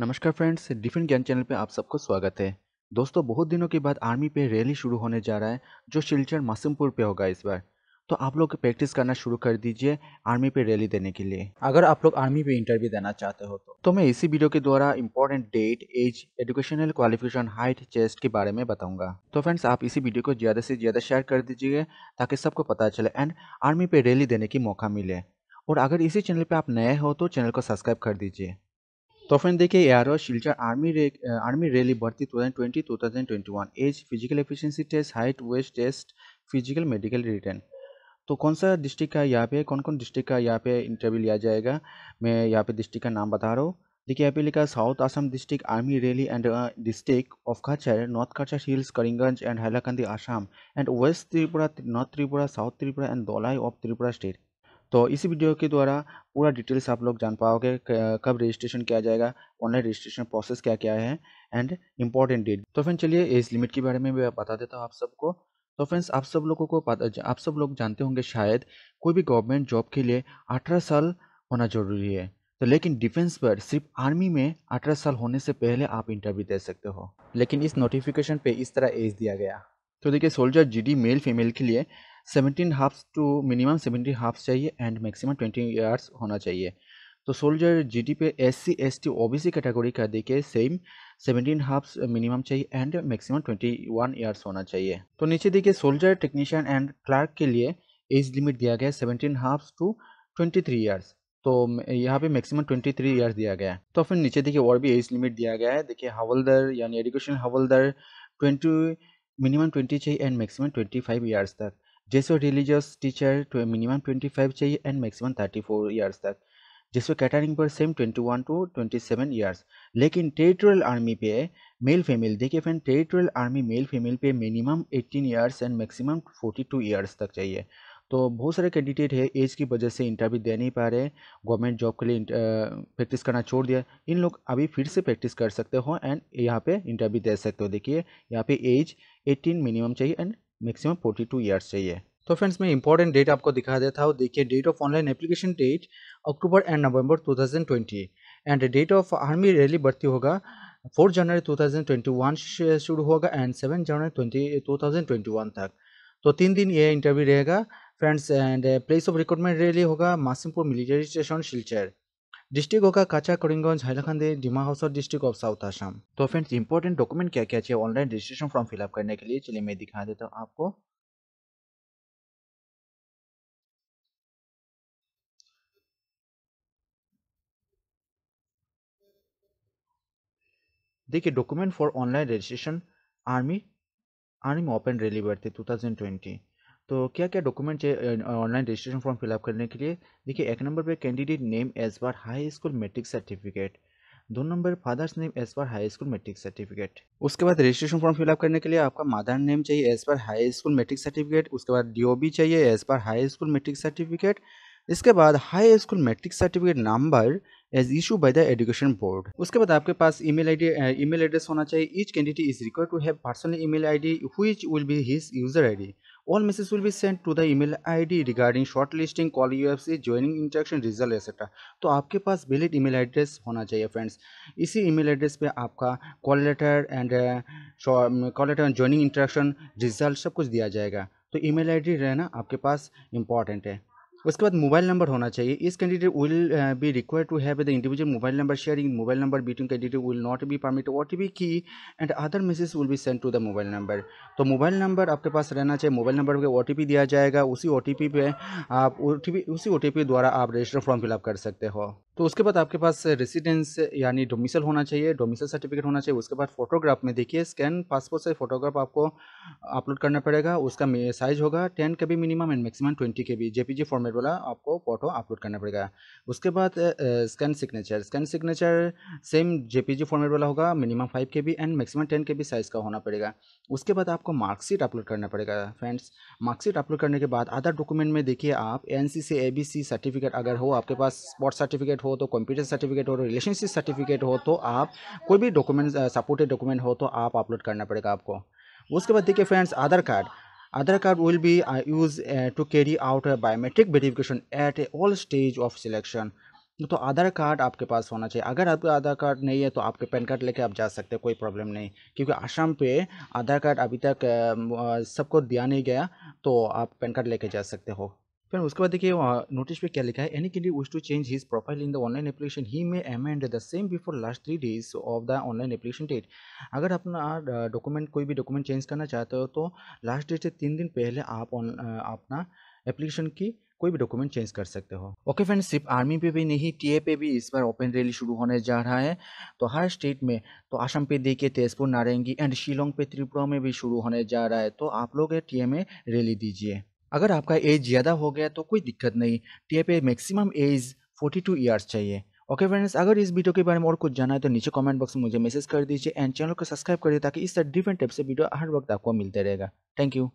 नमस्कार friends defect ज्ञान channel पे आप सबको स्वागत है दोस्तों बहुत दिनों के बाद आर्मी पे रैली शुरू होने जा रहा है जो शिलचर मासिमपुर पे होगा इस बार तो आप लोग प्रैक्टिस करना शुरू कर दीजिए आर्मी पे रैली देने के लिए अगर आप लोग आर्मी पे इंटरव्यू देना चाहते हो तो तो मैं इसी वीडियो के द्वारा important date age educational qualification height chest के बारे में बताऊंगा तो फ्रेंड्स आप इसी वीडियो को ज़्यादा से ज़्यादा शेयर कर दीजिए ताकि सबको पता चले एंड आर्मी पे रैली देने की मौका मिले और अगर इसी चैनल पर आप नए हो तो चैनल को सब्सक्राइब कर दीजिए তখন দেখে এয়ারও শিলচর আর্মি আর্মি রেলি ভর্তি two thousand twenty two thousand twenty one age physical efficiency test height waist test physical medical written तो कौन सा डिस्ट्रिक्ट का यहाँ पे कौन कौन डिस्ट्रिक्ट का यहाँ पे इंटरव्यू लिया जाएगा मैं यहाँ पे डिस्ट्रिक्ट का नाम बता रहा हूँ देखिए यहाँ पे लिखा south Assam district army rally and district of Cachar north Cachar hills Karimganj and Hailakandi Assam and west Tripura north Tripura south Tripura and Dhalai of Tripura state तो इसी वीडियो के द्वारा पूरा डिटेल्स आप लोग जान पाओगे कब रजिस्ट्रेशन किया जाएगा ऑनलाइन रजिस्ट्रेशन प्रोसेस क्या क्या है एंड इम्पॉर्टेंट डेट तो फ्रेंड चलिए एज लिमिट के बारे में भी बता देता हूँ आप सबको तो फ्रेंड्स आप सब लोगों को पता आप सब लोग जानते होंगे शायद कोई भी गवर्नमेंट जॉब के लिए अठारह साल होना जरूरी है तो लेकिन डिफेंस पर सिर्फ आर्मी में अठारह साल होने से पहले आप इंटरव्यू दे सकते हो लेकिन इस नोटिफिकेशन पे इस तरह एज दिया गया तो देखिए सोल्जर जीडी मेल फीमेल के लिए seventeen halfs to minimum seventeen halfs चाहिए एंड मैक्सिमम ट्वेंटी ईयर्स होना चाहिए तो सोल्जर जी डी पे S S C T O B C category का देखिए सेम सेवेंटीन हाफ्स मिनिमम चाहिए and maximum twenty one years होना चाहिए तो नीचे देखिए सोल्जर टेक्नीशियन एंड क्लर्क के लिए एज लिमिट दिया गया है seventeen halfs to twenty three years तो यहाँ पे मैक्सिमम ट्वेंटी थ्री ईयर्स दिया गया है तो फिर नीचे देखिए और भी एज लिमिट दिया गया है देखिए हवलदार यानी एडुकेशन हवलदार ट्वेंटी मिनिमम ट्वेंटी चाहिए and maximum twenty five years तक जैसे रिलीजियस टीचर तो मिनिमम 25 चाहिए एंड मैक्सिमम 34 इयर्स तक जिसमें कैटरिंग पर सेम 21 टू सेवन ईयर्स लेकिन टेरिटोरियल आर्मी पे मेल फीमेल देखिए friend territorial army male female पे minimum 18 years and maximum 42 years तक चाहिए तो बहुत सारे कैंडिडेट है एज की वजह से इंटरव्यू दे नहीं पा रहे गवर्नमेंट जॉब के लिए प्रैक्टिस करना छोड़ दिया इन लोग अभी फिर से प्रैक्टिस कर सकते हो एंड यहाँ पे इंटरव्यू दे सकते हो देखिए यहाँ पे एज 18 मिनिमम चाहिए and maximum forty two years चाहिए तो फ्रेंड्स मैं इंपॉर्टेंट डेट आपको दिखा देता हूँ देखिए date of online application date October and November 2020 and date of army rally भर्ती होगा फोर जनवरी 2021 से शुरू होगा एंड सेवन जनवरी 2021 तक तो तीन दिन ये इंटरव्यू रहेगा friends and place of recruitment rally होगा Masimpur military station Silchar district होगा Cachar Karimganj Hailakandi Dima Hasao district of south Assam तो फ्रेंड्स इंपॉर्टेंट डॉक्यूमेंट क्या क्या चाहिए ऑनलाइन रजिस्ट्रेशन फॉर्म फिलअप करने के लिए चलिए मैं दिखा देता हूँ आपको देखिए document for online registration army army open rally भर्ती टू थाउजेंड ट्वेंटी तो क्या क्या डॉक्यूमेंट चाहिए ऑनलाइन रजिस्ट्रेशन फॉर्म फिलअप करने के लिए देखिए एक नंबर पे candidate name as per high school matric certificate दो number father's name as per high school matric certificate उसके बाद रजिस्ट्रेशन फॉर्म फिलअप करने के लिए आपका मादर नेम चाहिए as per high school matric certificate उसके बाद डी चाहिए as per high school matric certificate इसके बाद high school matric certificate number as issue by the education board उसके बाद आपके पास ईमेल आईडी ईमेल एड्रेस होना चाहिए each candidate is required to have personal email ID the will be his user ID all message will All messages will be sent to regarding short listing call U F C joining instruction result etcetera तो आपके पास valid email address होना चाहिए friends इसी email address पे आपका call letter and call letter and joining instruction result सब कुछ दिया जाएगा तो ईमेल आईडी रहना आपके पास इंपॉर्टेंट है उसके बाद मोबाइल नंबर होना चाहिए each candidate will be required to have the individual mobile number sharing mobile number between candidate will not be permit O T की and other message will be send to the mobile number तो mobile number आपके पास रहना चाहिए mobile number पर ओ दिया जाएगा उसी ओ पे आप ओ उसी ओ द्वारा आप रजिस्टर फॉर्म फिलअप कर सकते हो तो उसके बाद आपके पास रेसिडेंस यानी डोमिसल होना चाहिए डोमिसल सर्टिफिकेट होना चाहिए उसके बाद फोटोग्राफ में देखिए स्कैन पासपोर्ट से फोटोग्राफ आपको अपलोड करना पड़ेगा उसका साइज होगा ten K B minimum and maximum twenty K B JPG format वाला आपको फोटो अपलोड करना पड़ेगा उसके बाद scan signature scan signature same G format वाला होगा minimum five K B and maximum ten K B size का होना पड़ेगा उसके बाद आपको मार्कशीट अपलोड करना पड़ेगा फ्रेंड्स मार्कशीट अपलोड करने के बाद अदर डॉक्यूमेंट में देखिए आप एन सी से ए बी सी सर्टिफिकेट अगर हो आपके पास स्पॉट सर्टिफिकेट हो तो कंप्यूटर सर्टिफिकेट हो तो रिलेशनशिप सर्टिफिकेट हो तो आप कोई भी डॉक्यूमेंट सपोर्टेड डॉक्यूमेंट हो तो आप अपलोड करना पड़ेगा आपको उसके बाद देखिए friends Aadhaar card Aadhaar card will be use to carry out biometric out at all stage of selection तो आधार कार्ड आपके पास होना चाहिए अगर आपका आधार कार्ड नहीं है तो आपके पैन कार्ड लेके आप जा सकते हैं कोई प्रॉब्लम नहीं क्योंकि आश्रम पे आधार कार्ड अभी तक सबको दिया नहीं गया तो आप पैन कार्ड लेके जा सकते हो फिर उसके बाद देखिए नोटिस पे क्या लिखा है any candidate wish to change his profile in the online application he may amend the same before last three days of the online application date अगर अपना डॉक्यूमेंट कोई भी डॉक्यूमेंट चेंज करना चाहते हो तो लास्ट डेट से तीन दिन पहले आप अपना एप्लीकेशन की कोई भी डॉक्यूमेंट चेंज कर सकते हो ओके फ्रेंड सिर्फ आर्मी पे भी नहीं टीए पे भी इस बार ओपन रैली शुरू होने जा रहा है तो हर स्टेट में तो आसम पे देखिए तेजपुर नारंगी एंड शिलोंग पे त्रिपुरा में भी शुरू होने जा रहा है तो आप लोग टीए में रैली दीजिए अगर आपका एज ज़्यादा हो गया तो कोई दिक्कत नहीं T I maximum age 42 two years चाहिए ओके फ्रेंड्स अगर इस वीडियो के बारे में और कुछ जाना है तो नीचे कमेंट बॉक्स में मुझे मैसेज कर दीजिए एंड चैनल को सब्सक्राइब करिए ताकि इस तरह डिफरेंट टाइप से वीडियो हर वक्त आपको मिलते रहेगा थैंक यू